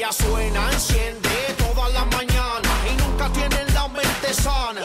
Ya suena, enciende todas las mañanas y nunca tienen la mente sana.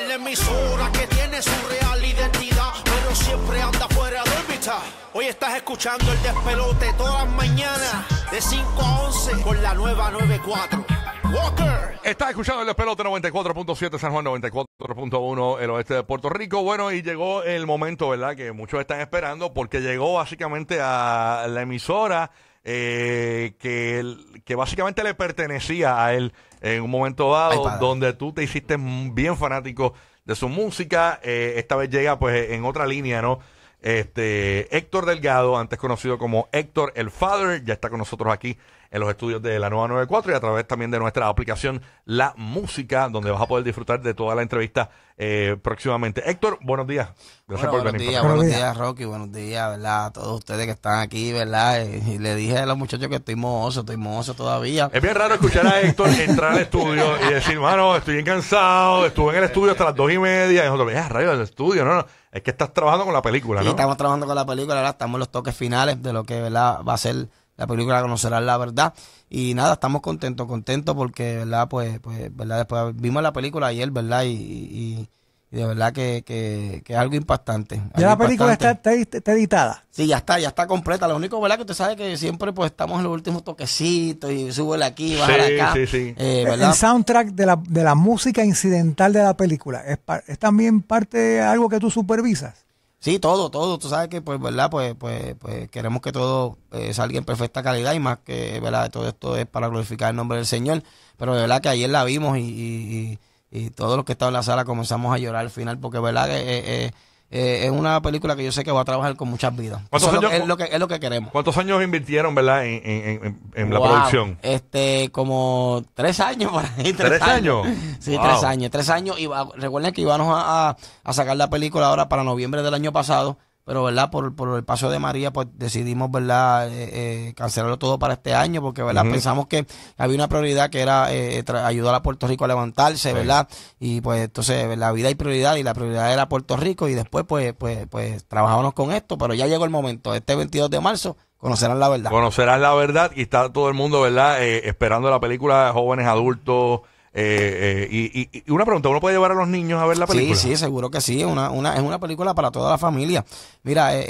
en la emisora que tiene su real identidad, pero siempre anda fuera de órbita. Hoy estás escuchando el despelote todas las mañanas de 5 a 11 con la nueva 94. Walker. Estás escuchando el despelote 94.7 San Juan 94.1 el oeste de Puerto Rico. Bueno, y llegó el momento, ¿verdad? Que muchos están esperando porque llegó básicamente a la emisora eh, que, que básicamente le pertenecía a él en un momento dado, donde tú te hiciste bien fanático de su música. Eh, esta vez llega pues en otra línea, ¿no? Este, Héctor Delgado, antes conocido como Héctor el Father, ya está con nosotros aquí en los estudios de la nueva 94 y a través también de nuestra aplicación La Música, donde vas a poder disfrutar de toda la entrevista eh, próximamente. Héctor, buenos días. Gracias por buenos Días, buenos días, Rocky. Buenos días, ¿verdad? A todos ustedes que están aquí, ¿verdad? Eh, y, le dije a los muchachos que estoy mozo, estoy mozo todavía. Es bien raro escuchar a Héctor entrar al estudio y decir, mano, estoy bien cansado, estuve en el estudio hasta las dos y media. Y nosotros, ah, rayos, del estudio, no, no. Es que estás trabajando con la película, ¿no? Sí, estamos trabajando con la película, ahora Estamos en los toques finales de lo que, ¿verdad? Va a ser la película conocerá la verdad. Y nada, estamos contentos, contentos porque, ¿verdad? Pues, pues ¿verdad? Después vimos la película ayer, ¿verdad? Y, de verdad que, que, es algo impactante. ya la película Está, está, editada. Sí, ya está, ya está completa. Lo único, ¿verdad? Que usted sabe que siempre pues estamos en los últimos toquecitos y súbele aquí, bájale acá. Sí, sí. Eh, El soundtrack de la, de la música incidental de la película es, es también parte de algo que tú supervisas. Sí, todo, todo. Tú sabes que, pues, ¿verdad? Pues, pues, pues queremos que todo eh, salga en perfecta calidad y más que, ¿verdad? Todo esto es para glorificar el nombre del Señor. Pero de verdad que ayer la vimos y, y, todos los que estaban en la sala comenzamos a llorar al final porque, ¿verdad? Eh, eh, eh, es una película que yo sé que va a trabajar con muchas vidas. es, lo que, es lo que queremos. ¿Cuántos años invirtieron, verdad, en, en, en, la producción? Este, como tres años por ahí. ¿Tres, años? Sí, tres años. Tres años. Y recuerden que íbamos a, a sacar la película ahora para noviembre del año pasado pero verdad por, por el paso de María pues decidimos verdad eh, eh, cancelarlo todo para este año porque verdad pensamos que había una prioridad que era eh, ayudar a Puerto Rico a levantarse verdad y pues entonces la vida hay prioridad y la prioridad era Puerto Rico y después pues pues pues trabajamos con esto pero ya llegó el momento este 22 de marzo conocerán la verdad conocerás la verdad y está todo el mundo verdad esperando la película jóvenes adultos eh, eh, y, y, una pregunta, ¿uno puede llevar a los niños a ver la película? Sí, sí, seguro que sí. Una, una, es una película para toda la familia. Mira, eh,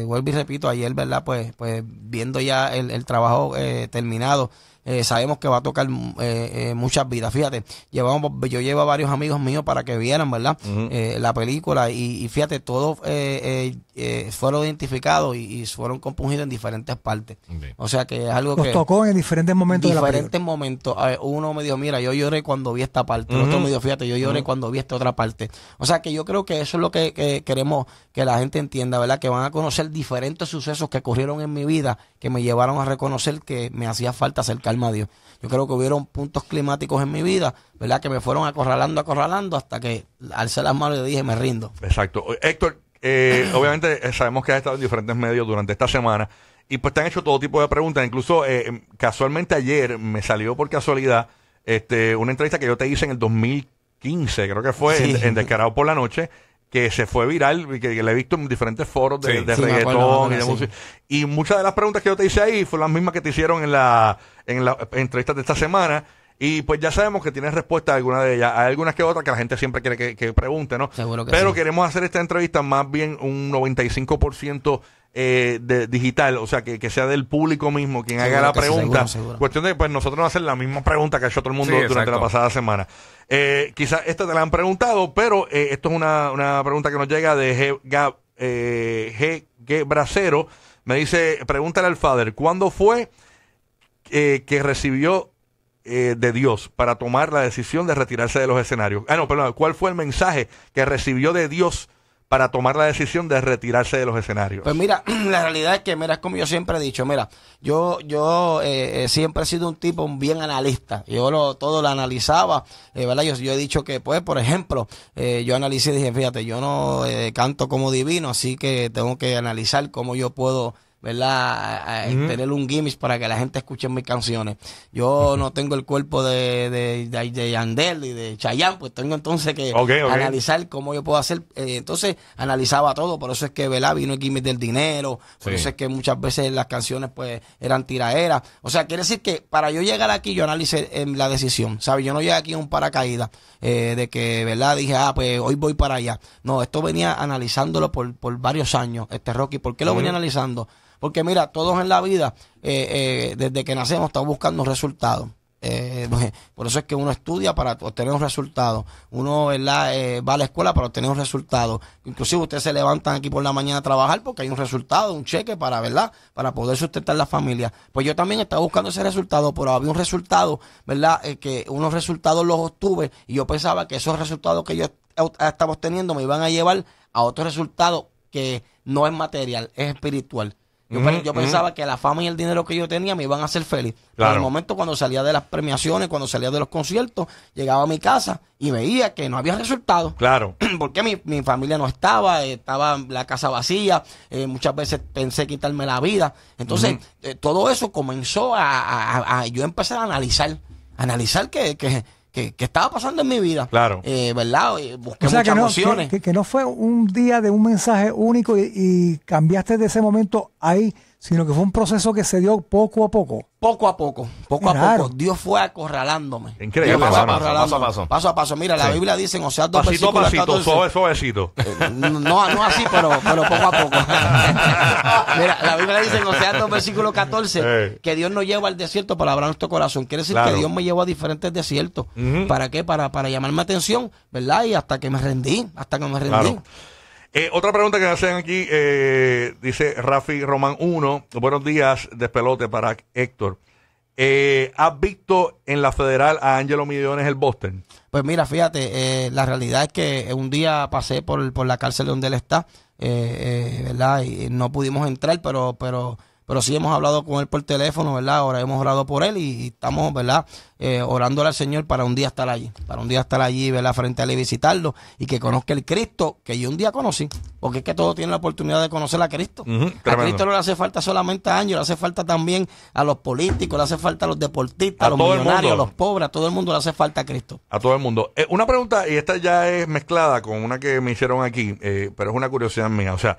eh vuelvo y repito, ayer, ¿verdad? Pues, pues viendo ya el, el trabajo terminado eh, sabemos que va a tocar eh, eh, muchas vidas. Fíjate, llevamos, yo llevo a varios amigos míos para que vieran, ¿verdad? la película y, fíjate, todos fueron identificados y, fueron compungidos en diferentes partes. O sea que es algo que... tocó en diferentes momentos de la momentos. Ah, uno me dijo, mira, yo lloré cuando vi esta parte. otro me dijo, fíjate, yo lloré cuando vi esta otra parte. O sea que yo creo que eso es lo que, que queremos que la gente entienda, ¿verdad? Que van a conocer diferentes sucesos que ocurrieron en mi vida que me llevaron a reconocer que me hacía falta acercarme yo creo que hubieron puntos climáticos en mi vida, ¿verdad? Que me fueron acorralando, acorralando hasta que alcé las manos le dije, me rindo. Exacto. Héctor, eh, obviamente eh, sabemos que has estado en diferentes medios durante esta semana y pues te han hecho todo tipo de preguntas. Incluso eh, em, casualmente ayer me salió por casualidad este, una entrevista que yo te hice en el 2015, creo que fue, en Descarado por la Noche que se fue viral, que, que la he visto en diferentes foros de, reggaetón y de música. Y muchas de las preguntas que yo te hice ahí fueron las mismas que te hicieron en la, en la entrevista de esta semana. Y pues ya sabemos que tienes respuesta a alguna de ellas. Hay algunas que otras que la gente siempre quiere que, pregunte, ¿no? Pero queremos hacer esta entrevista más bien un 95% eh, de, digital, o sea, que, sea del público mismo quien haga la pregunta. Cuestión de pues nosotros no hacer la misma pregunta que ha hecho todo el mundo durante la pasada semana. Eh, quizás esta te la han preguntado, pero eh, esto es una, pregunta que nos llega de G. Bracero. Me dice, pregúntale al Father, ¿cuándo fue que recibió de Dios para tomar la decisión de retirarse de los escenarios? Ah, no, perdón, ¿cuál fue el mensaje que recibió de Dios para tomar la decisión de retirarse de los escenarios? Pues mira, la realidad es que, mira, es como yo siempre he dicho, mira, yo, yo eh, eh, siempre he sido un tipo bien analista, yo lo, todo lo analizaba, eh, ¿verdad? Yo, he dicho que, pues, por ejemplo, eh, yo analicé y dije, fíjate, yo no eh, canto como divino, así que tengo que analizar cómo yo puedo ¿verdad? Tener un gimmick para que la gente escuche mis canciones. Yo no tengo el cuerpo de, de, de, Yandel y de Chayanne, pues tengo entonces que analizar cómo yo puedo hacer. Eh, entonces analizaba todo, por eso es que, ¿verdad? Vino el gimmick del dinero, por eso es que muchas veces las canciones pues eran tiraeras O sea, quiere decir que para yo llegar aquí yo analicé eh, la decisión, ¿sabes? Yo no llegué aquí en un paracaídas eh, de que, ¿verdad? Dije, ah, pues hoy voy para allá. No, esto venía analizándolo por, varios años, este Rocky. ¿Por qué lo venía analizando? Porque mira, todos en la vida, eh, eh, desde que nacemos, estamos buscando resultados. Eh, pues, por eso es que uno estudia para obtener un resultado. Uno eh, va a la escuela para obtener un resultado. Inclusive ustedes se levantan aquí por la mañana a trabajar porque hay un resultado, un cheque para, ¿verdad? Para poder sustentar la familia. Pues yo también estaba buscando ese resultado, pero había un resultado, ¿verdad? que unos resultados los obtuve y yo pensaba que esos resultados que yo estaba obteniendo me iban a llevar a otro resultado que no es material, es espiritual. Yo, pensaba que la fama y el dinero que yo tenía me iban a hacer feliz. Pero en el momento cuando salía de las premiaciones, cuando salía de los conciertos, llegaba a mi casa y veía que no había resultado. Claro. Porque mi, familia no estaba, eh, estaba la casa vacía, eh, muchas veces pensé quitarme la vida. Entonces, eh, todo eso comenzó a, yo empecé a analizar, analizar que que, estaba pasando en mi vida. Claro. Eh, ¿Verdad? o que no, fue un día de un mensaje único y, y, cambiaste de ese momento ahí, sino que fue un proceso que se dio poco a poco. Poco a poco, poco a poco. Dios fue acorralándome. Increíble, paso a paso, paso a paso. Mira, la Biblia dice en Oseas dos 14. Eh, no, no así, pero, pero poco a poco. Mira, la Biblia dice en versículo 14, eh. que Dios nos lleva al desierto para hablar nuestro corazón. Quiere decir que Dios me llevó a diferentes desiertos. ¿Para qué? Para, para llamarme atención, ¿verdad? Y hasta que me rendí, hasta que me rendí. Eh, otra pregunta que me hacen aquí, eh, dice Rafi Román 1, buenos días, despelote para Héctor. Eh, ¿Has visto en la federal a Angelo Millones el Boston? Pues mira, fíjate, eh, la realidad es que un día pasé por, por la cárcel donde él está, ¿verdad? Y no pudimos entrar, pero, pero pero sí hemos hablado con él por teléfono, ¿verdad? Ahora hemos orado por él y, estamos, ¿verdad? Eh, orándole al Señor para un día estar allí, para un día estar allí, ¿verdad? Frente a él y visitarlo y que conozca el Cristo que yo un día conocí, porque es que todos tienen la oportunidad de conocer a Cristo. a Cristo no le hace falta solamente a años, le hace falta también a los políticos, le hace falta a los deportistas, a, los millonarios, a los pobres, a todo el mundo le hace falta a Cristo. A todo el mundo. Eh, una pregunta, y esta ya es mezclada con una que me hicieron aquí, eh, pero es una curiosidad mía, o sea,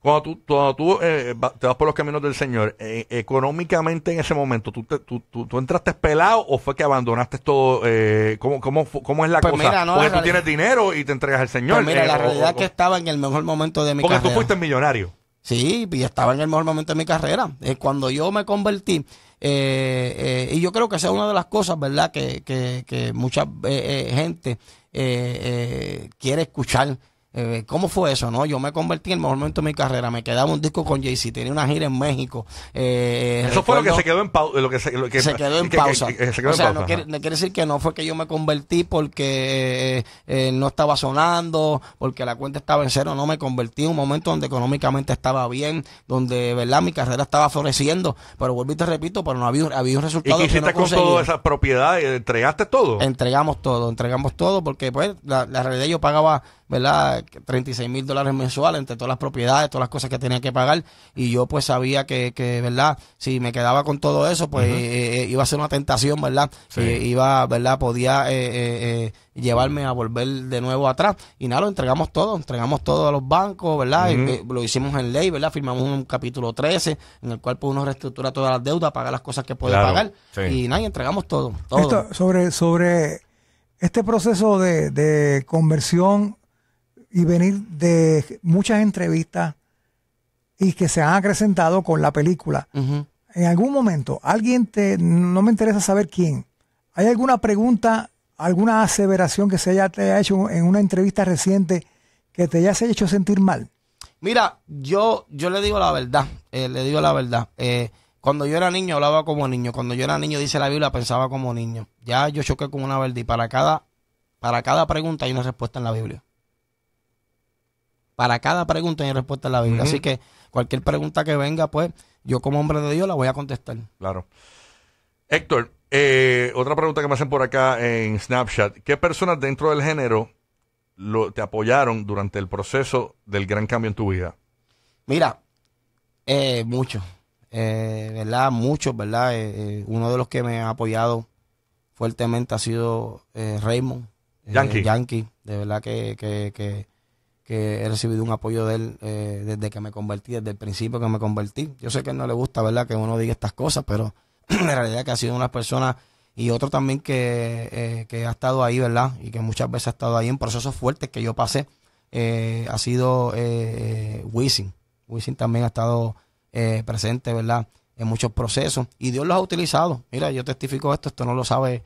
cuando tú, eh, eh, te vas por los caminos del Señor, eh, económicamente en ese momento, ¿tú, entraste pelado o fue que abandonaste todo? Eh, ¿cómo, cómo, cómo es la pues cosa? porque tú tienes dinero y te entregas al Señor. Pues mira, la realidad es que estaba en el mejor momento de mi carrera. Porque tú fuiste millonario. Sí, y estaba en el mejor momento de mi carrera. cuando yo me convertí, y yo creo que esa es una de las cosas, ¿verdad?, que, que, que mucha gente quiere escuchar eh, ¿Cómo fue eso? no Yo me convertí en el mejor momento de mi carrera. Me quedaba un disco con Jay-Z, tenía una gira en México. Eh, eh, eso fue lo que se quedó en pausa. se, quedó o sea, No, quiere, decir que no fue que yo me convertí porque no estaba sonando, porque la cuenta estaba en cero. No, me convertí en un momento donde económicamente estaba bien, donde verdad mi carrera estaba floreciendo. Pero vuelvo y te repito, pero no había, había un resultado. ¿Y qué hiciste con toda esas propiedades? ¿Entregaste todo? Entregamos todo, entregamos todo, porque pues la, la realidad yo pagaba, ¿verdad? 36 mil dólares mensuales entre todas las propiedades, todas las cosas que tenía que pagar. Y yo pues sabía que, que ¿verdad? Si me quedaba con todo eso, pues eh, eh, iba a ser una tentación, ¿verdad? Eh, iba, ¿verdad? Podía llevarme a volver de nuevo atrás. Y nada, lo entregamos todo, entregamos todo a los bancos, ¿verdad? lo hicimos en ley, ¿verdad? Firmamos un capítulo 13 en el cual pues, uno reestructura todas las deudas, paga las cosas que puede pagar. Y nada, y entregamos todo. sobre, sobre este proceso de, de conversión y venir de muchas entrevistas y que se han acrecentado con la película. En algún momento, alguien te, no me interesa saber quién, ¿hay alguna pregunta, alguna aseveración que se haya, te hecho en una entrevista reciente que te haya hecho sentir mal? Mira, yo, yo le digo la verdad, eh, le digo la verdad. Eh, cuando yo era niño hablaba como niño, cuando yo era niño, dice la Biblia, pensaba como niño. Ya yo choqué con una verdad y para cada, para cada pregunta hay una respuesta en la Biblia para cada pregunta hay respuesta en la Biblia. Así que cualquier pregunta que venga, pues yo como hombre de Dios la voy a contestar. Claro. Héctor, eh, otra pregunta que me hacen por acá en Snapchat. ¿Qué personas dentro del género lo, te apoyaron durante el proceso del gran cambio en tu vida? Mira, eh, muchos, eh, ¿verdad? Muchos, ¿verdad? Eh, uno de los que me ha apoyado fuertemente ha sido Raymond. Yankee. Yankee, de verdad que, que que he recibido un apoyo de él eh, desde que me convertí, desde el principio que me convertí. Yo sé que no le gusta, ¿verdad?, que uno diga estas cosas, pero en realidad que ha sido una persona y otro también eh, que, ha estado ahí, ¿verdad? Y que muchas veces ha estado ahí en procesos fuertes que yo pasé, eh, ha sido eh, Wisin. también ha estado presente, ¿verdad? En muchos procesos y Dios los ha utilizado. Mira, yo testifico esto, esto no lo sabe.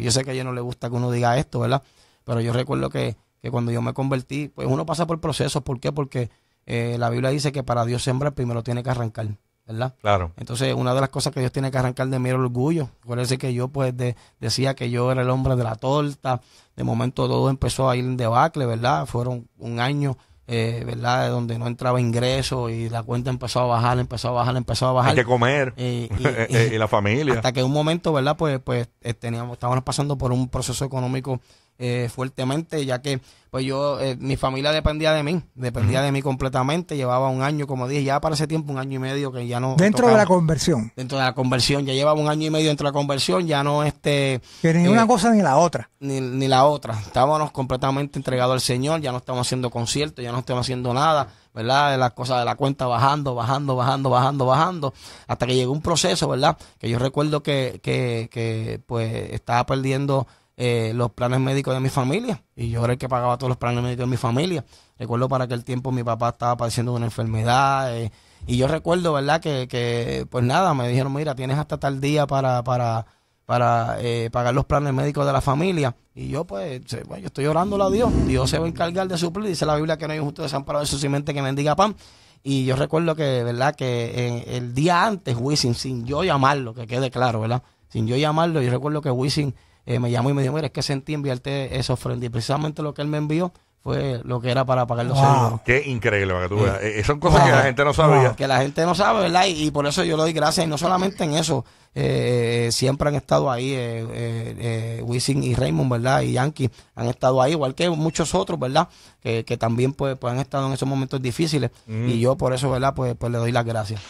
yo sé que a él no le gusta que uno diga esto, ¿verdad? Pero yo recuerdo que que cuando yo me convertí, pues uno pasa por procesos. ¿Por qué? Porque eh, la Biblia dice que para Dios sembrar primero tiene que arrancar, ¿verdad? Claro. Entonces, una de las cosas que Dios tiene que arrancar de mí era el orgullo. Acuérdense que yo, pues, decía que yo era el hombre de la torta. De momento todo empezó a ir en debacle, ¿verdad? Fueron un año. Eh, ¿verdad? Donde no entraba ingreso y la cuenta empezó a bajar, empezó a bajar, empezó a bajar. Hay que comer. Eh, y, la familia. Hasta que un momento, ¿verdad? Pues, pues estábamos pasando por un proceso económico eh, fuertemente, ya que pues yo, eh, mi familia dependía de mí, dependía de mí completamente, llevaba un año, como dije, ya para ese tiempo un año y medio que ya no... Dentro de la conversión. Dentro de la conversión, ya llevaba un año y medio dentro de la conversión, ya no este... Que ni eh, una cosa ni la otra. Ni, ni la otra, estábamos completamente entregados al Señor, ya no estamos haciendo conciertos, ya no estamos haciendo nada, ¿verdad? De las cosas de la cuenta bajando, bajando, bajando, bajando, bajando, hasta que llegó un proceso, ¿verdad? Que yo recuerdo que, que, que pues estaba perdiendo eh, los planes médicos de mi familia. Y yo era el que pagaba todos los planes médicos de mi familia. Recuerdo para aquel tiempo mi papá estaba padeciendo de una enfermedad. Eh, y yo recuerdo, ¿verdad? Que, que, pues nada, me dijeron, mira, tienes hasta tal día para, para, para eh, pagar los planes médicos de la familia. Y yo, pues, bueno, pues, yo estoy orándole a Dios. Dios se va a encargar de suplir. Dice la Biblia que no hay un justo desamparado de su simiente que bendiga pan. Y yo recuerdo que, ¿verdad? Que el día antes, Wisin, sin yo llamarlo, que quede claro, ¿verdad? Sin yo llamarlo, yo recuerdo que Wisin eh, me llamó y me dijo, mire, es que sentí enviarte esa ofrenda. Y precisamente lo que él me envió fue lo que era para pagar los wow. Qué increíble, para eh, son cosas que la gente no sabía. Que la gente no sabe, ¿verdad? Y, por eso yo le doy gracias. Y no solamente en eso, eh, siempre han estado ahí, eh, y Raymond, ¿verdad? Y Yankee han estado ahí, igual que muchos otros, ¿verdad? Que, también pues, pues, han estado en esos momentos difíciles. Mm. Y yo por eso, ¿verdad? Pues, pues le doy las gracias.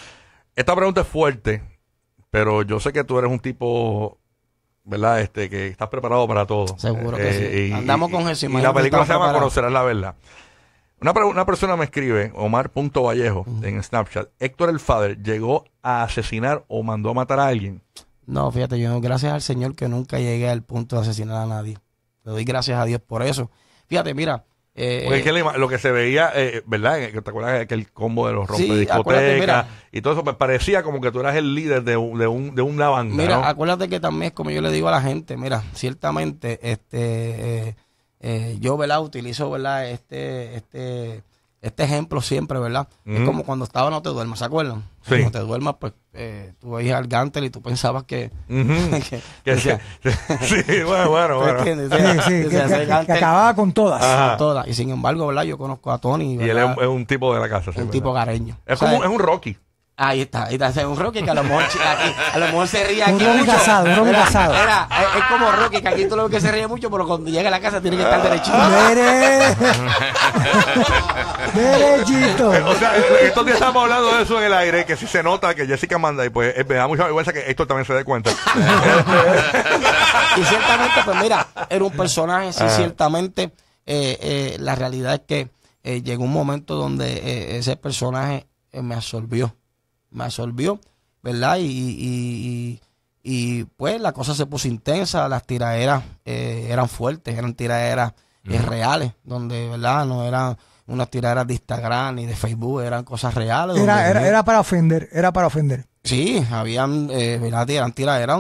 Esta pregunta es fuerte, pero yo sé que tú eres un tipo ¿verdad? Este, que estás preparado para todo. Seguro que eh, sí. Y, Andamos con Jesús. Y, la película se llama Conocerás la verdad. Una, una, persona me escribe, Omar.vallejo, en Snapchat. Héctor el Father llegó a asesinar o mandó a matar a alguien. No, fíjate, yo gracias al Señor que nunca llegué al punto de asesinar a nadie. Le doy gracias a Dios por eso. Fíjate, mira, eh, eh, lo que se veía, eh, ¿verdad? ¿Te acuerdas que el combo de los rompediscotecas y todo eso? Pues parecía como que tú eras el líder de, un, de, un, de una banda. Mira, acuérdate que también, como yo le digo a la gente, mira, ciertamente, este, yo, ¿verdad? Utilizo, ¿verdad? Este, este este ejemplo siempre, ¿verdad? Es como cuando estaba No Te Duermas, ¿se acuerdan? Sí. Te Duermas, pues eh, tú veías al Gantel y tú pensabas que. que, sí, bueno, bueno, bueno. que, acababa con todas. Con todas. Y sin embargo, ¿verdad? Yo conozco a Tony. Y él es un, tipo de la casa. un tipo gareño. Es, como, es un Rocky. Ahí está, ahí está. Es un Rocky que a lo mejor, aquí, a lo mejor se ríe aquí. Un casado, un Rocky casado. es, como Rocky, que aquí tú lo ves que se ríe mucho, pero cuando llega a la casa tiene que estar ah. derechito. Derechito. O sea, estamos hablando de eso en el aire, que si se nota que Jessica manda y pues me da mucha vergüenza que esto también se dé cuenta. y ciertamente, pues mira, era un personaje, sí, ciertamente. Eh, eh, la realidad es que eh, llegó un momento donde ese personaje me absorbió. Me absorbió, ¿verdad? Y, pues la cosa se puso intensa, las tiraderas eran fuertes, eran tiraderas reales, donde, ¿verdad? No eran unas tiradas de Instagram y de Facebook, eran cosas reales. Era, era, para ofender, era para ofender. Sí, habían, eh, eran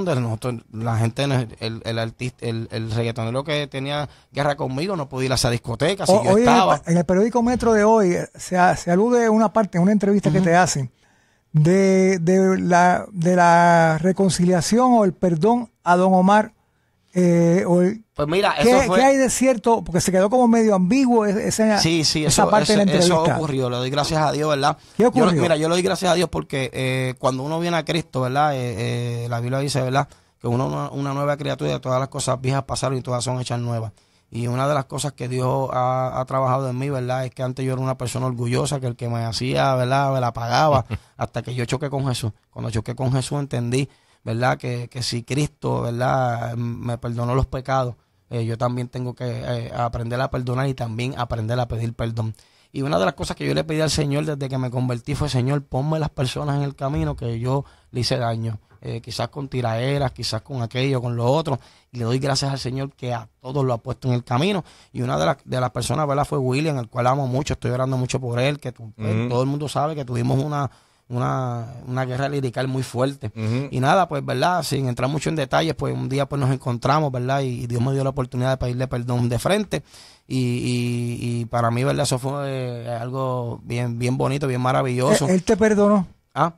donde nosotros, la gente, el, artista, el, el, reggaetonero que tenía guerra conmigo no podía ir a esa discoteca, si yo estaba. En el, periódico Metro de hoy eh, se, se alude una parte, una entrevista que te hacen, de, de, la, de la reconciliación o el perdón a Don Omar, eh, o el, pues mira, eso ¿Qué, hay de cierto? Porque se quedó como medio ambiguo e-, esa, sí, parte de la entrevista. Eso ocurrió, le doy gracias a Dios, ¿verdad? mira, yo le doy gracias a Dios porque eh, cuando uno viene a Cristo, ¿verdad? Eh, eh, la Biblia dice, ¿verdad? Que uno una, nueva criatura, todas las cosas viejas pasaron y todas son hechas nuevas. Y una de las cosas que Dios ha, trabajado en mí, ¿verdad? Es que antes yo era una persona orgullosa, que el que me hacía, ¿verdad? Me la pagaba, hasta que yo choqué con Jesús. Cuando choqué con Jesús entendí, ¿verdad? Que, que si Cristo, ¿verdad? Me perdonó los pecados, eh, yo también tengo que eh, aprender a perdonar y también aprender a pedir perdón. Y una de las cosas que yo le pedí al Señor desde que me convertí fue, Señor, ponme las personas en el camino que yo le hice daño. Eh, quizás con tiraeras, quizás con aquello, con lo otro. Y le doy gracias al Señor que a todos lo ha puesto en el camino. Y una de, las de las personas, ¿verdad? Fue William, al cual amo mucho, estoy orando mucho por él, que todo el mundo sabe que tuvimos una una, una guerra lirical muy fuerte. Y nada, pues, ¿verdad? Sin entrar mucho en detalles, pues un día pues nos encontramos, ¿verdad? Y, Dios me dio la oportunidad de pedirle perdón de frente. Y, y, para mí, ¿verdad? Eso fue eh, algo bien, bien bonito, bien maravilloso. ¿E-, ¿Él, te perdonó? Ah.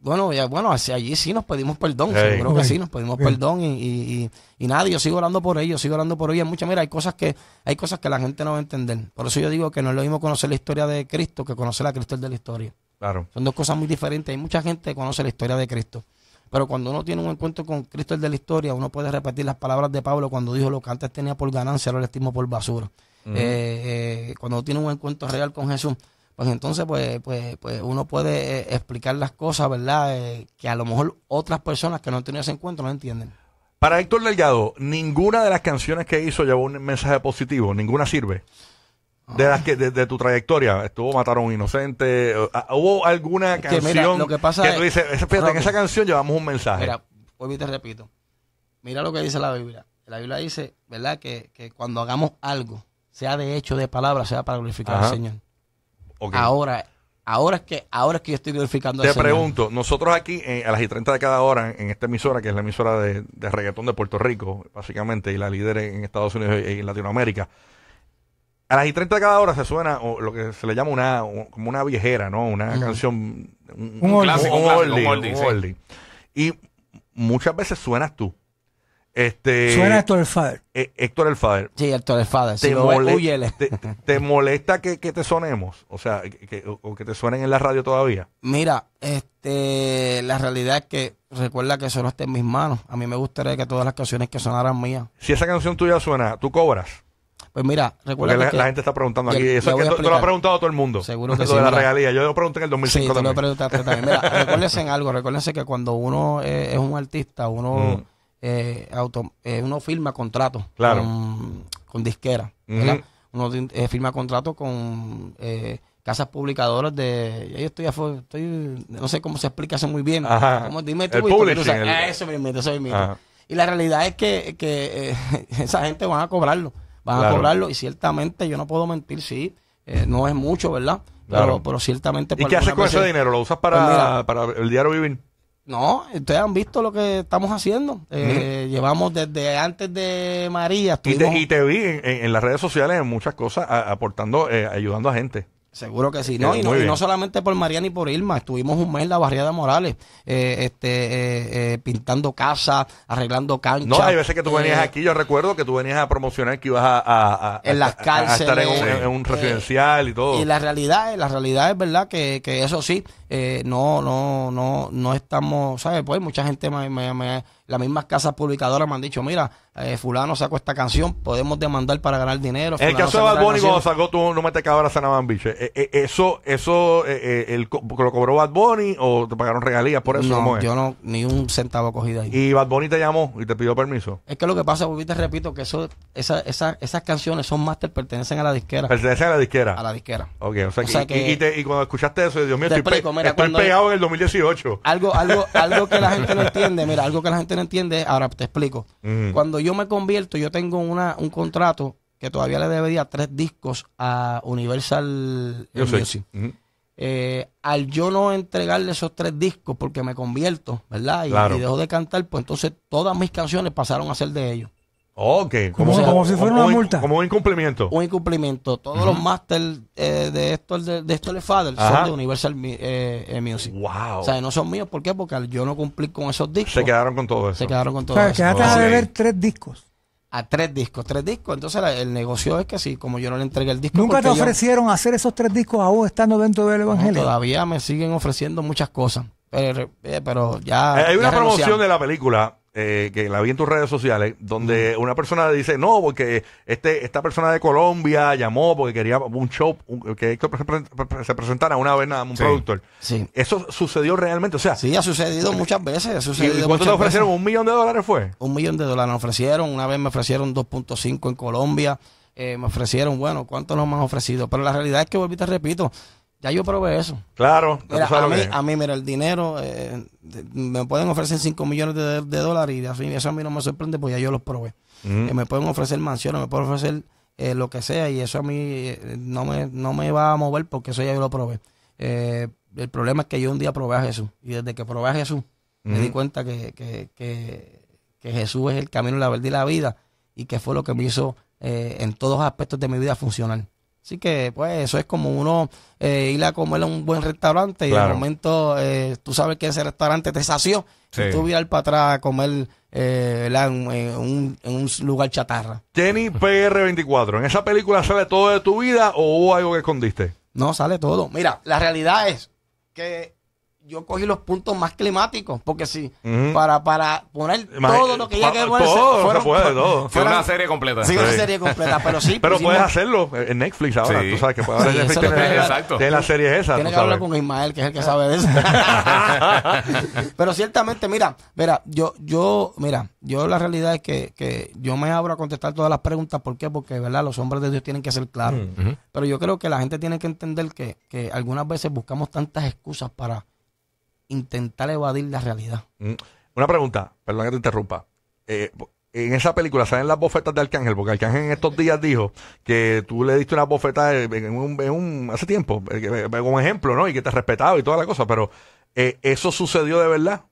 Bueno, ya, bueno, hacia allí sí nos pedimos perdón, creo que sí, nos pedimos perdón y, y, y, nada, yo sigo orando por ellos, sigo orando por ellos. Mucha, mira, hay cosas que hay cosas que la gente no va a entender. Por eso yo digo que no es lo mismo conocer la historia de Cristo que conocer la Cristo de la historia. Son dos cosas muy diferentes. Hay mucha gente que conoce la historia de Cristo. Pero cuando uno tiene un encuentro con Cristo, el de la historia, uno puede repetir las palabras de Pablo cuando dijo lo que antes tenía por ganancia, lo estimo por basura. Eh, eh, cuando uno tiene un encuentro real con Jesús, pues entonces pues, pues, pues uno puede eh, explicar las cosas, ¿verdad? que a lo mejor otras personas que no han tenido ese encuentro no entienden. Para Héctor Delgado, ninguna de las canciones que hizo llevó un mensaje positivo, ninguna sirve de, las que, de, tu trayectoria, estuvo Mataron a un Inocente, eh, ah, ¿hubo alguna canción que, pasa en esa canción llevamos un mensaje? Mira, hoy te repito, mira lo que dice la Biblia. La Biblia dice, ¿verdad?, que, cuando hagamos algo, sea de hecho, de palabra, sea para glorificar al Señor. Ahora, Ahora es que, ahora es que yo estoy glorificando Te pregunto, nosotros aquí eh, a las y 30 de cada hora, en, esta emisora, que es la emisora de, de, reggaetón de Puerto Rico, básicamente, y la líder en Estados Unidos y en Latinoamérica, a las y 30 de cada hora se suena o, lo que se le llama una, como una viejera, ¿no? Una canción, un, clásico, un, oldie, Y muchas veces suenas tú. Este, Suena Héctor el Fader. E, Héctor el Fader. Sí, Héctor el Fader. Te, te, molesta que, te sonemos? O sea, que, o que te suenen en la radio todavía. Mira, este, la realidad es que recuerda que eso no está en mis manos. A mí me gustaría que todas las canciones que sonaran mías. Si esa canción tuya suena, ¿tú cobras? Pues mira, recuerda que, la, gente está preguntando aquí. eso que lo ha preguntado todo el mundo. Seguro que sí, de la realidad. Yo lo pregunté en el 2005 sí, lo preguntaste también. Mira, recuérdense algo. Recuérdense que cuando uno es un artista, uno, mm. eh, auto, eh, uno firma contrato, con, con disquera. Uno eh, firma contrato con eh, casas publicadoras de yo estoy, estoy no sé cómo se explica eso muy bien Como, dime tú, el tú, ah, eso me eso y la realidad es que, que esa gente van a cobrarlo van a cobrarlo. Y ciertamente, yo no puedo mentir, sí, eh, no es mucho, ¿verdad? Pero, ciertamente. ¿Y qué haces con ese dinero? ¿Lo usas pues para, el diario vivir? No, ustedes han visto lo que estamos haciendo. Eh, llevamos desde antes de María. Y, te, vi en, las redes sociales en muchas cosas aportando, eh, ayudando a gente. Seguro que sí. No, y, no, solamente por Mariana y por Irma. Estuvimos un mes en la barriada Morales, eh, este, eh, eh, pintando casas, arreglando canchas. No, hay veces que tú venías aquí, yo recuerdo que tú venías a promocionar que ibas a, estar en un, residencial y todo. Y la realidad, es la realidad es verdad que, que eso sí, no, no, no, no estamos, ¿sabes? Pues mucha gente me, me las mismas casas publicadoras me han dicho, mira, eh, fulano sacó esta canción, podemos demandar para ganar dinero. el caso de Bad Bunny cuando sacó tu No me te cabras Sanaban la eh, eh, eso, eso el, lo cobró Bad Bunny o te pagaron regalías por eso? No, yo no, ni un centavo cogido ahí. ¿Y Bad Bunny te llamó y te pidió permiso? Es que lo que pasa, Porque te repito, que eso, esa, esas canciones son máster, pertenecen a la disquera. ¿Pertenecen a la disquera? A la disquera. Ok, o sea, que, y, cuando escuchaste eso, Dios mío, te estoy, pegado en el 2018. Algo, algo, algo que la gente no entiende, mira, algo que la gente entiende, ahora te explico. Cuando yo me convierto, yo tengo una, un contrato que todavía le debía tres discos a Universal yo Music. Eh, al yo no entregarle esos tres discos porque me convierto, ¿verdad? y, dejo de cantar, pues entonces todas mis canciones pasaron a ser de ellos. Oh, ok. Como, si fuera una multa. Como un incumplimiento. Un incumplimiento. Todos los máster eh, de esto de, esto Father son de Universal eh, eh, Music. Wow. O sea, no son míos. ¿Por qué? Porque yo no cumplí con esos discos. Se quedaron con todo eso. se quedaron con O todo eso. quedaste ah, a de tres discos. A tres discos, tres discos. Entonces el negocio es que si como yo no le entregué el disco. Nunca te ofrecieron hacer esos tres discos aún estando dentro del Evangelio. todavía me siguen ofreciendo muchas cosas. Pero, ya. Hay una promoción de la película eh, que la vi en tus redes sociales, donde una persona dice, no, porque este, esta persona de Colombia llamó porque quería un show, que se presentara una vez nada, un productor. Sí. Eso sucedió realmente, o sea. Sí, ha sucedido muchas veces. Ha ¿Y cuánto te ofrecieron? ¿Un millón de dólares fue? Un millón de dólares nos ofrecieron, una vez me ofrecieron 2.5 en Colombia, eh, me ofrecieron, bueno, ¿cuánto nos han ofrecido? Pero la realidad es que, volví te repito, ya yo probé eso. Claro. a, mí, mira, el dinero, eh, me pueden ofrecer 5 millones de, dólares y eso a mí no me sorprende porque ya yo los probé. Eh, me pueden ofrecer mansiones, me pueden ofrecer eh, lo que sea y eso a mí no, me, no me va a mover porque eso ya yo lo probé. el problema es que yo un día probé a Jesús y desde que probé a Jesús me di cuenta que, Jesús es el camino, la verdad y la vida y que fue lo que me hizo en todos aspectos de mi vida funcionar. Así que, pues, eso es como uno eh, ir a comer a un buen restaurante y al momento eh, tú sabes que ese restaurante te sació y tú virar para atrás a comer eh, en, un, un, lugar chatarra. Jenny PR24, ¿en esa película sale todo de tu vida o hubo algo que escondiste? No, sale todo. Mira, la realidad es que yo cogí los puntos más climáticos, porque sí, para, para poner todo lo que ya que poner. fueron, todo. Fue una serie completa. Sí, una serie completa, pero sí. Pero puedes hacerlo en Netflix ahora, tú sabes que puedes sí, Netflix exacto. tiene la serie esa. Tiene que hablar con Ismael, que es el que sabe de eso. pero ciertamente, mira, mira, yo, yo, mira, yo la realidad es que, que yo me abro a contestar todas las preguntas, ¿por qué? Porque, ¿verdad? Los hombres de Dios tienen que ser claros. Pero yo creo que la gente tiene que entender que, que algunas veces buscamos tantas excusas para intentar evadir la realidad. Mm. Una pregunta, perdón que te interrumpa. Eh, en esa película salen las bofetas de Arcángel, porque Arcángel en estos días dijo que tú le diste una bofeta en un, hace tiempo, eh, eh, un ejemplo, ¿no? Y que te respetaba y toda la cosa, pero ¿eso sucedió de verdad?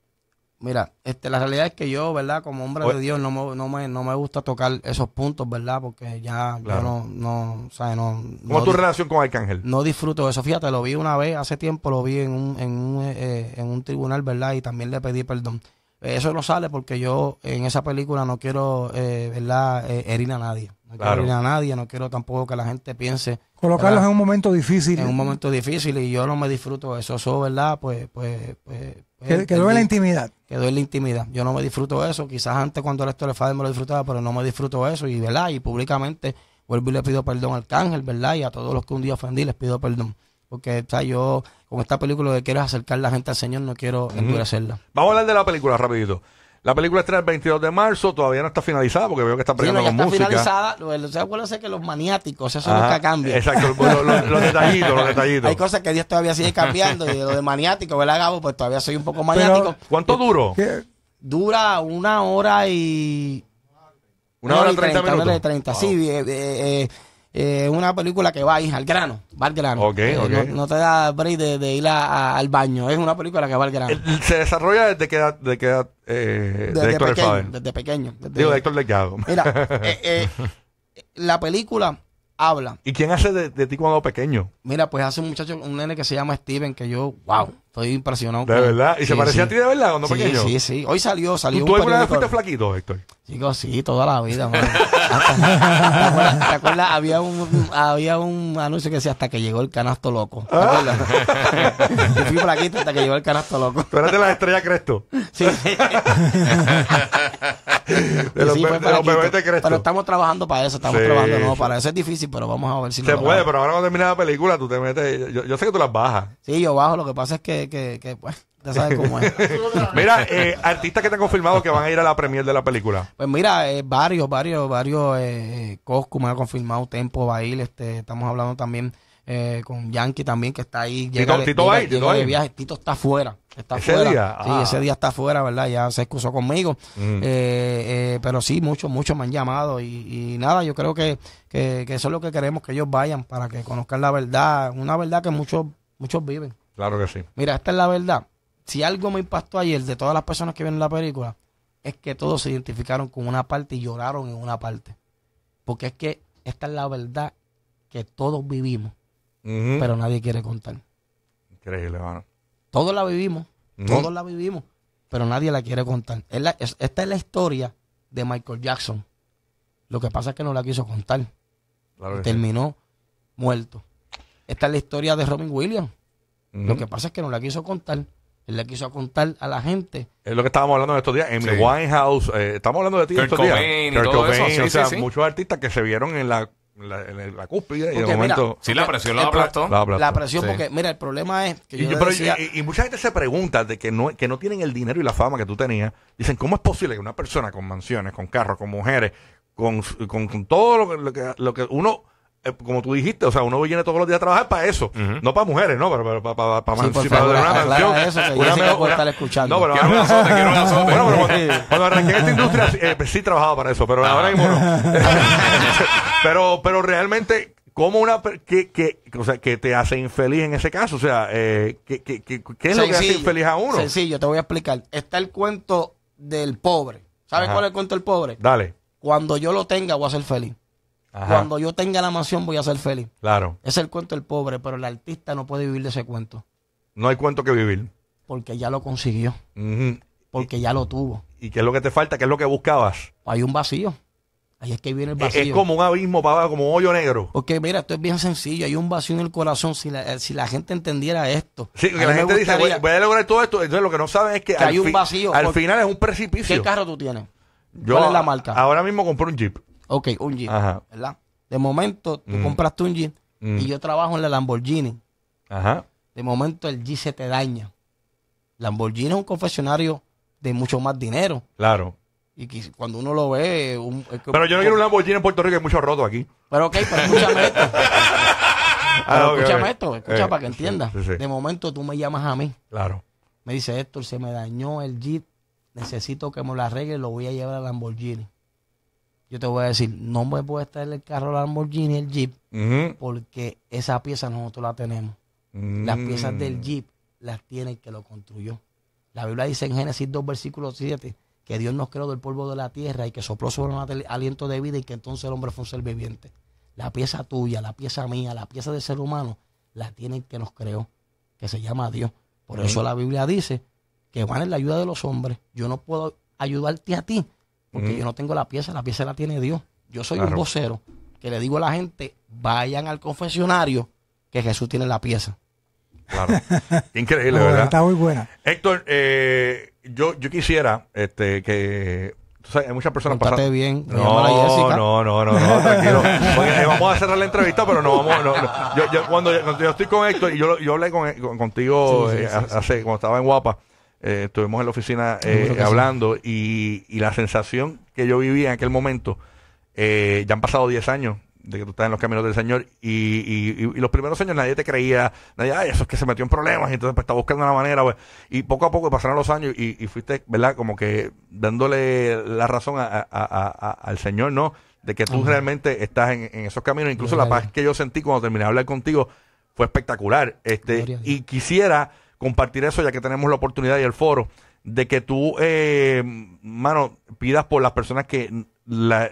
Mira, este, la realidad es que yo, ¿verdad? Como hombre de pues- Dios, no me, gusta tocar esos puntos, ¿verdad? Porque ya yo no, no, ¿sabes? No, tu relación con Arcángel? No disfruto de eso. Fíjate, lo vi una vez, hace tiempo lo vi en un, en un, eh, eh, en un tribunal, ¿verdad? Y también le pedí perdón. Eso lo sale porque yo en esa película no quiero, eh, ¿verdad? herir a nadie. No quiero ir a nadie, no quiero tampoco que la gente piense. Colocarlos en un momento difícil. En un momento difícil y yo no me disfruto eso, eso, ¿verdad? Pues, pues, pues, pues quedó en la intimidad. Quedó en la intimidad. Yo no me disfruto de eso. Quizás antes cuando era esto me lo disfrutaba, pero no me disfruto eso y, ¿verdad? Y públicamente vuelvo y le pido perdón al cángel, ¿verdad? Y a todos los que un día ofendí les pido perdón. Porque, está yo con esta película de que quiero acercar la gente al Señor, no quiero endurecerla. Vamos a hablar de la película rapidito. La película estrena el 22 de marzo, todavía no está finalizada porque veo que están pegando sí, no, está finalizada. O sea, que los maniáticos, eso Ajá, nunca cambia. Exacto, los, detallitos, los detallitos. Hay cosas que Dios todavía sigue cambiando y lo de maniático, ¿verdad, Gabo? Pues todavía soy un poco maniático. ¿Cuánto duró? Dura una hora y... Una hora y treinta minutos. Una hora y treinta, sí. eh, eh, eh eh, una película que va al grano, va al grano. Eh, no, te da break de, de ir al baño, es una película que va al grano. Eh, ¿Se desarrolla desde que edad? De eh, desde, pequeño, desde pequeño. Digo, de Héctor Mira, eh, la película habla. ¿Y quién hace de, de, ti cuando pequeño? Mira, pues hace un muchacho, un nene que se llama Steven, que yo, wow. Estoy impresionado. De verdad. ¿Y se parecía a ti de verdad cuando sí, pequeño? Sí, sí. Hoy salió, salió. ¿Tú alguna vez fuiste flaquito, Héctor? Chicos, sí, toda la vida, ¿Te acuerdas? Había un, había un anuncio que decía hasta que llegó el canasto loco. ¿Te ah. acuerdas? fui flaquito hasta que llegó el canasto loco. Tú eras de las estrellas Cresto. Sí. Cresto. Pero estamos trabajando para eso, estamos trabajando no, para eso. Es difícil, pero vamos a ver si Se puede, pero ahora cuando termina la película, tú te metes. Yo, yo sé que tú las bajas. Sí, yo bajo. Lo que pasa es que que, que, pues, ya sabes cómo es. mira, eh, artistas que te han confirmado que van a ir a la premier de la película. Pues mira, eh, varios, varios, varios. Eh, eh, Coscu me ha confirmado, Tempo, Bail, este, estamos hablando también con Yankee también, que está ahí. Llega, Tito, Tito, Tito, está fuera. Está ¿Ese fuera. Día? Sí, ah. ese día está fuera, ¿verdad? Ya se excusó conmigo. Mm. pero sí, muchos, muchos me han llamado. Y, nada, yo creo que, que, que, eso es lo que queremos, que ellos vayan para que conozcan la verdad. Una verdad que muchos, muchos viven. Claro que sí. Mira, esta es la verdad. Si algo me impactó ayer de todas las personas que vieron la película, es que todos se identificaron con una parte y lloraron en una parte. Porque es que esta es la verdad que todos vivimos, pero nadie quiere contar. Increíble, hermano. Todos la vivimos, todos la vivimos, pero nadie la quiere contar. esta es la historia de Michael Jackson. Lo que pasa es que no la quiso contar. terminó muerto. Esta es la historia de Robin Williams. Lo que pasa es que no la quiso contar. Él la quiso contar a la gente. Es lo que estábamos hablando en estos días. En sí. House, eh, estamos hablando de ti estos días. o sea, muchos artistas que se vieron en la, en la cúspide y de momento. sí, la presión la aplastó. La, presión, porque mira, el problema es que. Y, mucha gente se pregunta de que no, que no tienen el dinero y la fama que tú tenías. Dicen, ¿cómo es posible que una persona con mansiones, con carros, con mujeres, con, con, todo lo que, lo que uno eh, como tú dijiste, o sea, uno viene todos los días a trabajar para eso, no para mujeres, no, pero para, para, para, una Eso, escuchando. No, pero quiero pero cuando, arranqué en esta industria sí eh, trabajaba para eso, pero ah. ahora mismo no. pero, pero realmente, ¿cómo una que, que, o sea, que te hace infeliz en ese caso? O sea, eh, ¿qué, es lo que hace infeliz a uno? Sencillo, te voy a explicar. Está el cuento del pobre. ¿Sabes cuál es el cuento del pobre? Dale. Cuando yo lo tenga, voy a ser feliz. Cuando yo tenga la mansión voy a ser feliz. Claro. Es el cuento del pobre, pero el artista no puede vivir de ese cuento. No hay cuento que vivir. Porque ya lo consiguió. Porque ya lo tuvo. ¿Y qué es lo que te falta? ¿Qué es lo que buscabas? Hay un vacío. Ahí es que viene el vacío. Es como un abismo para como un hoyo negro. Porque mira, esto es bien sencillo. Hay un vacío en el corazón. Si la, eh, gente entendiera esto. Sí, la gente dice, voy, a lograr todo esto. Entonces lo que no saben es que, al hay un vacío. Al final es un precipicio. ¿Qué carro tú tienes? ¿Cuál es la marca? Ahora mismo compré un Jeep. Ok, un jeep. Ajá. ¿Verdad? De momento, tú mm. compraste un jeep y mm. yo trabajo en la Lamborghini. Ajá. De momento, el jeep se te daña. Lamborghini es un confesionario de mucho más dinero. Claro. Y cuando uno lo ve. Un, pero yo no quiero un Lamborghini en Puerto Rico, hay mucho roto aquí. Pero ok, pero escúchame esto. pero ah, escúchame esto, escucha eh, para que entiendas. De momento tú me llamas a mí. Claro. Me dice Héctor, se me dañó el jeep, necesito que me lo arregle, lo voy a llevar a Lamborghini yo te voy a decir, no me a estar el carro Lamborghini, el Jeep, porque esa pieza nosotros la tenemos. Mm. Las piezas del Jeep las tiene el que lo construyó. La Biblia dice en Génesis 2, versículo 7, que Dios nos creó del polvo de la tierra y que sopló sobre el aliento de vida y que entonces el hombre fue un ser viviente. La pieza tuya, la pieza mía, la pieza del ser humano, la tiene el que nos creó, que se llama Dios. Por eso la Biblia dice que van en la ayuda de los hombres. Yo no puedo ayudarte a ti porque yo no tengo la pieza, la pieza la tiene Dios. Yo soy un vocero que le digo a la gente, vayan al confesionario, que Jesús tiene la pieza. Claro. Increíble, ¿verdad? Está muy buena. Héctor, eh, yo, yo quisiera este, que Tú sabes, hay muchas personas pasando. bien. No, no, no, no, no, tranquilo. Eh, vamos a cerrar la entrevista, pero no vamos. No, Yo, cuando yo, estoy con Héctor, y yo, yo hablé con, contigo eh, hace, cuando estaba en Guapa. Eh, estuvimos en la oficina eh, hablando y, la sensación que yo vivía en aquel momento, eh, ya han pasado 10 años de que tú estás en los caminos del Señor y, los primeros años nadie te creía, nadie, ay, eso es que se metió en problemas y entonces pues, está buscando una manera, pues, y poco a poco pasaron los años y, fuiste, ¿verdad? Como que dándole la razón a, al Señor, ¿no? De que tú realmente estás en, esos caminos, incluso la paz que yo sentí cuando terminé de hablar contigo fue espectacular, este, y quisiera compartir eso ya que tenemos la oportunidad y el foro de que tú, eh, mano, pidas por las personas que, la,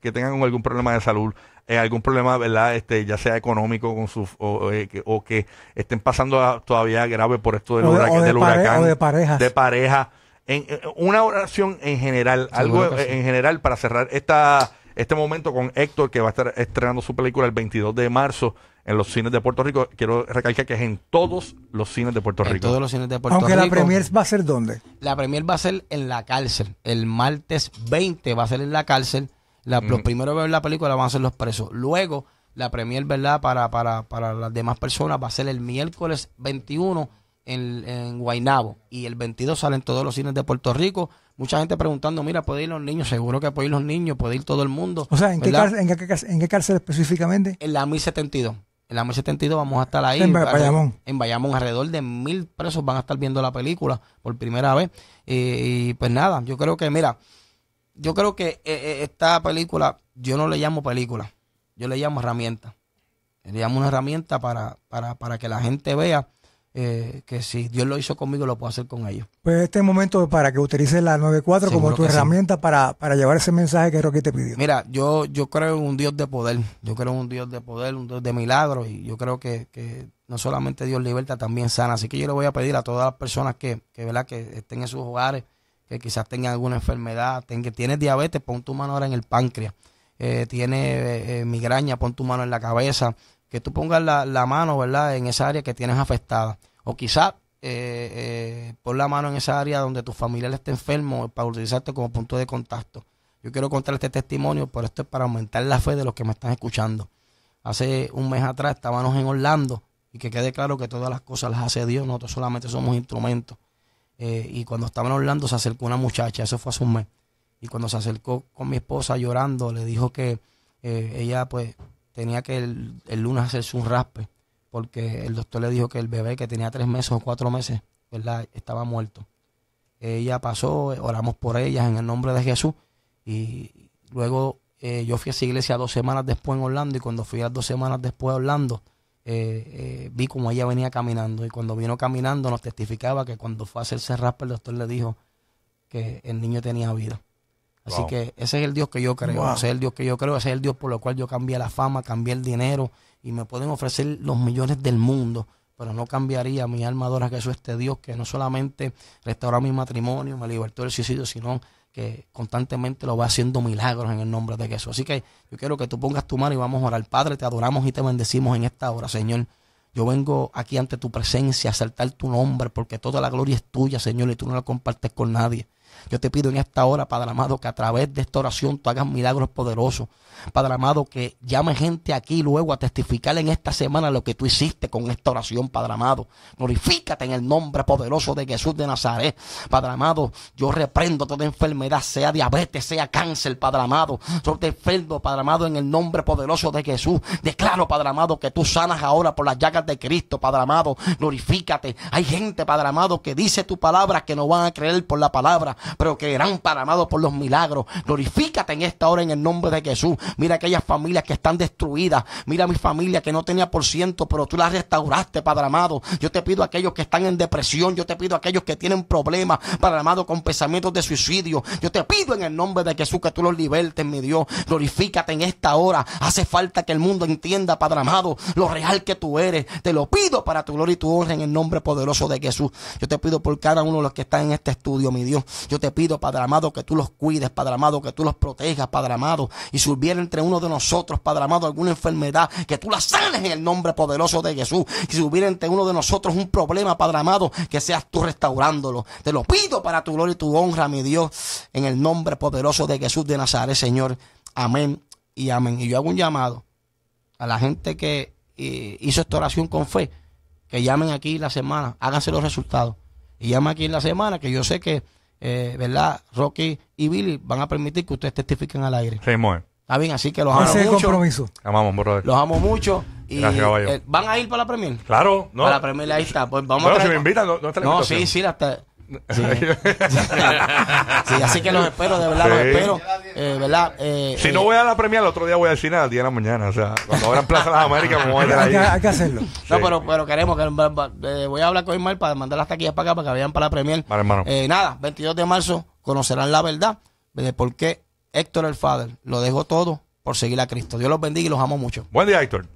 que tengan algún problema de salud, eh, algún problema, ¿verdad? Este, ya sea económico con su, o, eh, que, estén pasando todavía grave por esto del, huracán, de del de pareja. En, una oración en general, algo en general para cerrar esta, este momento con Héctor, que va a estar estrenando su película el 22 de marzo en los cines de Puerto Rico. Quiero recalcar que es en todos los cines de Puerto Rico. en todos los cines de Puerto Rico. Aunque la premier va a ser dónde? La premier va a ser en la cárcel. El martes 20 va a ser en la cárcel. Los primeros que la película van a ser los presos. Luego, la premier, ¿verdad? Para, las demás personas va a ser el miércoles 21 en, en Guaynabo. Y el 22 salen todos los cines de Puerto Rico mucha gente preguntando, mira, ¿puede ir los niños? Seguro que pueden ir los niños, puede ir todo el mundo. O sea, ¿en, qué cárcel, en, en qué cárcel específicamente? En la 1072 en el año 72 vamos a estar ahí. En Bayamón. En Bayamón, alrededor de mil presos van a estar viendo la película por primera vez. Eh, y pues nada, yo creo que, mira, yo creo que eh, eh, esta película, yo no le llamo película, yo le llamo herramienta. Le llamo una herramienta para, para que la gente vea eh, que si Dios lo hizo conmigo, lo puedo hacer con ellos. Pues este momento para que utilices la 94 4 como tu herramienta para, llevar ese mensaje que Rocky te pidió. Mira, yo, yo creo en un Dios de poder, yo creo en un Dios de poder, un Dios de milagros, y yo creo que, no solamente Dios liberta, también sana. Así que yo le voy a pedir a todas las personas que, que, ¿verdad? que estén en sus hogares, que quizás tengan alguna enfermedad, que tienes diabetes, pon tu mano ahora en el páncreas, eh, tiene eh, eh, migraña, pon tu mano en la cabeza que tú pongas la, mano, ¿verdad?, en esa área que tienes afectada. O quizás eh, eh, pon la mano en esa área donde tu familiar esté enfermo para utilizarte como punto de contacto. Yo quiero contar este testimonio, pero esto es para aumentar la fe de los que me están escuchando. Hace un mes atrás estábamos en Orlando y que quede claro que todas las cosas las hace Dios, nosotros solamente somos instrumentos. Eh, y cuando estaba en Orlando se acercó una muchacha, eso fue hace un mes. Y cuando se acercó con mi esposa llorando, le dijo que ella pues tenía que el, lunes hacerse un raspe, porque el doctor le dijo que el bebé que tenía tres meses o cuatro meses, ¿verdad? Estaba muerto. Ella pasó, oramos por ella en el nombre de Jesús y luego eh, yo fui a esa iglesia dos semanas después en Orlando y cuando fui a dos semanas después a Orlando, eh, eh, vi como ella venía caminando y cuando vino caminando nos testificaba que cuando fue a hacerse raspe el doctor le dijo que el niño tenía vida. Así que ese es el Dios que yo creo, ese es el Dios que yo creo, ese es el Dios por el cual yo cambié la fama, cambié el dinero y me pueden ofrecer los millones del mundo, pero no cambiaría mi alma adora que eso este Dios que no solamente restauró mi matrimonio, me libertó del suicidio, sino que constantemente lo va haciendo milagros en el nombre de Jesús. Así que yo quiero que tú pongas tu mano y vamos a orar. Padre, te adoramos y te bendecimos en esta hora, Señor. Yo vengo aquí ante tu presencia a saltar tu nombre, porque toda la gloria es tuya, Señor, y tú no la compartes con nadie. Yo te pido en esta hora, Padre amado, que a través de esta oración tú hagas milagros poderosos. Padre amado, que llame gente aquí luego a testificar en esta semana lo que tú hiciste con esta oración, Padre amado. Glorifícate en el nombre poderoso de Jesús de Nazaret. Padre amado, yo reprendo toda enfermedad, sea diabetes, sea cáncer, Padre amado. Yo te enfermo, Padre amado, en el nombre poderoso de Jesús. Declaro, Padre amado, que tú sanas ahora por las llagas de Cristo, Padre amado. Glorifícate. Hay gente, Padre amado, que dice tu palabra que no van a creer por la palabra, pero que eran paramados por los milagros. Glorifícate en esta hora en el nombre de Jesús. Mira aquellas familias que están destruidas. Mira mi familia que no tenía por ciento, pero tú la restauraste, Padre amado. Yo te pido a aquellos que están en depresión. Yo te pido a aquellos que tienen problemas, Padre amado, con pensamientos de suicidio. Yo te pido en el nombre de Jesús que tú los libertes, mi Dios. Glorifícate en esta hora. Hace falta que el mundo entienda, Padre amado, lo real que tú eres. Te lo pido para tu gloria y tu honra en el nombre poderoso de Jesús. Yo te pido por cada uno de los que están en este estudio, mi Dios. Yo te pido, Padre amado, que tú los cuides, Padre amado, que tú los protejas, Padre amado. Y si hubiera entre uno de nosotros, Padre amado, alguna enfermedad, que tú la sanes en el nombre poderoso de Jesús. Y si hubiera entre uno de nosotros un problema, Padre amado, que seas tú restaurándolo. Te lo pido para tu gloria y tu honra, mi Dios, en el nombre poderoso de Jesús de Nazaret, Señor. Amén y amén. Y yo hago un llamado a la gente que eh, hizo esta oración con fe, que llamen aquí la semana, háganse los resultados. Y llame aquí en la semana, que yo sé que eh, ¿verdad? Rocky y Billy van a permitir que ustedes testifiquen al aire. Sí, Seguimos. Está bien, así que los amo Ese mucho. compromiso. Amamos, brother. Los amo mucho. Y, Gracias, eh, ¿Van a ir para la Premier? Claro, no. Para la Premier, ahí está. Pues vamos a si me invitan, no, no está la No, sí, sí, la está- así que los espero, de verdad, los espero. Eh, ¿verdad? Eh, si eh, no voy a la premia, el otro día voy a decir nada día de la mañana. O sea, cuando abran Plaza de las Américas, Hay que hacerlo. No, pero, pero queremos que voy a hablar con Ismael para mandar las taquillas para acá para que vayan para la premia nada, 22 de marzo conocerán la verdad de por qué Héctor el Father lo dejó todo por seguir a Cristo. Dios los bendiga y los amo mucho. Buen día, Héctor.